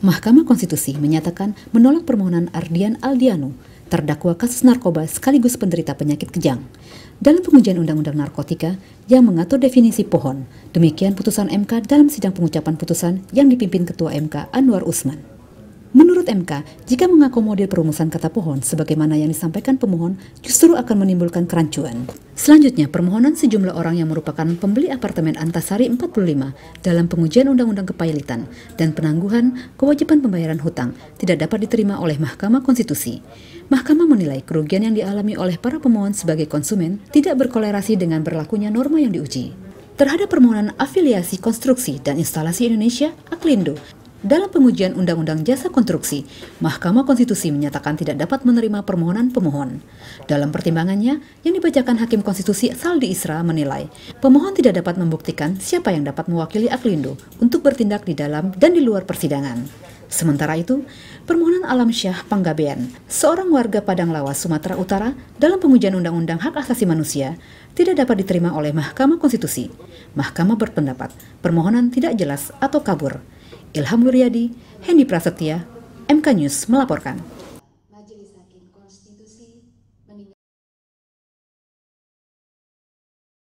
Mahkamah Konstitusi menyatakan menolak permohonan Ardian Aldiano, terdakwa kasus narkoba sekaligus penderita penyakit kejang. Dalam pengujian Undang-Undang Narkotika yang mengatur definisi pohon, demikian putusan MK dalam sidang pengucapan putusan yang dipimpin Ketua MK Anwar Usman. Menurut MK, jika mengakomodir perumusan kata pohon sebagaimana yang disampaikan pemohon, justru akan menimbulkan kerancuan. Selanjutnya, permohonan sejumlah orang yang merupakan pembeli apartemen Antasari 45 dalam pengujian Undang-Undang Kepailitan dan penangguhan kewajiban pembayaran hutang tidak dapat diterima oleh Mahkamah Konstitusi. Mahkamah menilai kerugian yang dialami oleh para pemohon sebagai konsumen tidak berkolerasi dengan berlakunya norma yang diuji terhadap permohonan afiliasi konstruksi dan instalasi Indonesia Aklindo dalam pengujian Undang-Undang Jasa Konstruksi, Mahkamah Konstitusi menyatakan tidak dapat menerima permohonan pemohon. Dalam pertimbangannya, yang dibacakan Hakim Konstitusi Saldi Isra menilai, pemohon tidak dapat membuktikan siapa yang dapat mewakili Aklindo untuk bertindak di dalam dan di luar persidangan. Sementara itu, permohonan Alam Syah Panggabean, seorang warga Padang Lawas, Sumatera Utara, dalam pengujian Undang-Undang Hak Asasi Manusia, tidak dapat diterima oleh Mahkamah Konstitusi. Mahkamah berpendapat, permohonan tidak jelas atau kabur. Ilham Nuryadi, Hendi Prasetya, MK News melaporkan.